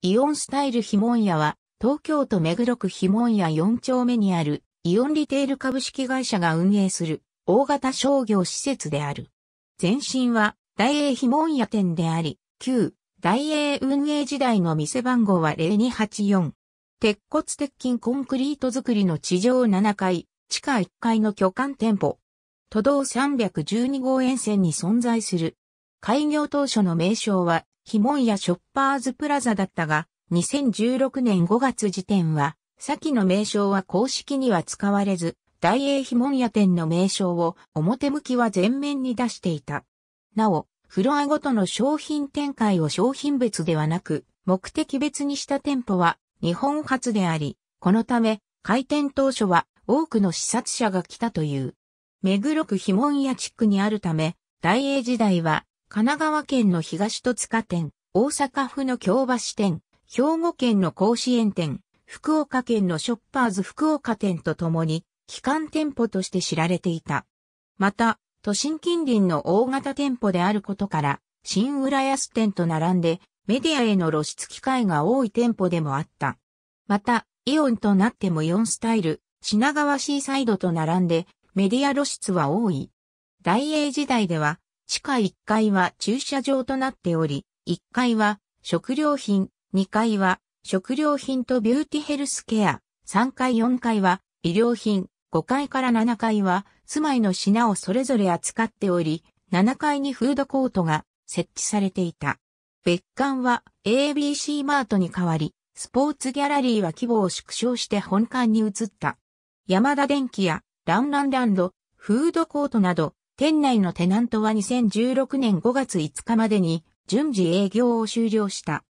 イオンスタイルひもんやは、東京都目黒区ひもんや4丁目にある、イオンリテール株式会社が運営する、大型商業施設である。前身は、大英ひもんや店であり、旧、大英運営時代の店番号は0284。鉄骨鉄筋コンクリート造りの地上7階、地下1階の巨漢店舗。都道312号沿線に存在する開業当初の名称は、ヒモンやショッパーズプラザだったが、2016年5月時点は、先の名称は公式には使われず、大英ヒモン屋店の名称を表向きは全面に出していた。なお、フロアごとの商品展開を商品別ではなく、目的別にした店舗は日本初であり、このため開店当初は多くの視察者が来たという。目黒区モン屋地区にあるため、大英時代は神奈川県の東戸塚店、大阪府の京橋店、兵庫県の甲子園店、福岡県のショッパーズ福岡店とともに、機関店舗として知られていた。また、都心近隣の大型店舗であることから、新浦安店と並んで、メディアへの露出機会が多い店舗でもあった。また、イオンとなってもンスタイル、品川シーサイドと並んで、メディア露出は多い。大英時代では、地下1階は駐車場となっており、1階は食料品、2階は食料品とビューティヘルスケア、3階4階は医療品、5階から7階は住まいの品をそれぞれ扱っており、7階にフードコートが設置されていた。別館は ABC マートに代わり、スポーツギャラリーは規模を縮小して本館に移った。山田電機やランランランド、フードコートなど店内のテナントは2016年5月5日までに順次営業を終了した。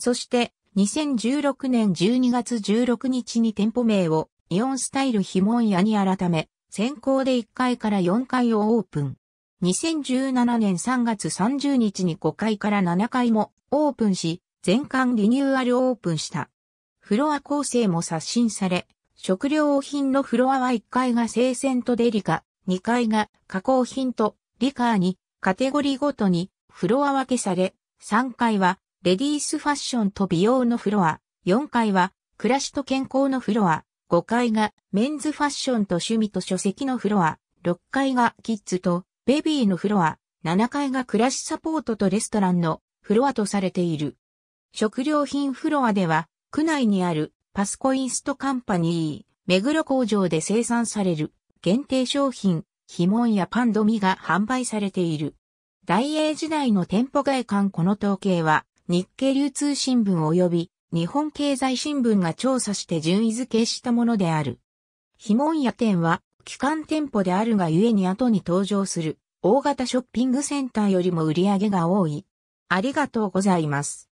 そして2016年12月16日に店舗名をイオンスタイルヒモン屋に改め、先行で1階から4階をオープン。2017年3月30日に5階から7階もオープンし、全館リニューアルオープンした。フロア構成も刷新され、食料品のフロアは1階が生鮮とデリカ、2階が加工品とリカーにカテゴリーごとにフロア分けされ、3階はレディースファッションと美容のフロア、4階は暮らしと健康のフロア、5階がメンズファッションと趣味と書籍のフロア、6階がキッズとベビーのフロア、7階が暮らしサポートとレストランのフロアとされている。食料品フロアでは、区内にあるパスコインストカンパニー、目黒工場で生産される限定商品、干物やパンドミが販売されている。大英時代の店舗外観この統計は、日経流通新聞及び日本経済新聞が調査して順位付けしたものである。非門や店は、機関店舗であるがゆえに後に登場する、大型ショッピングセンターよりも売り上げが多い。ありがとうございます。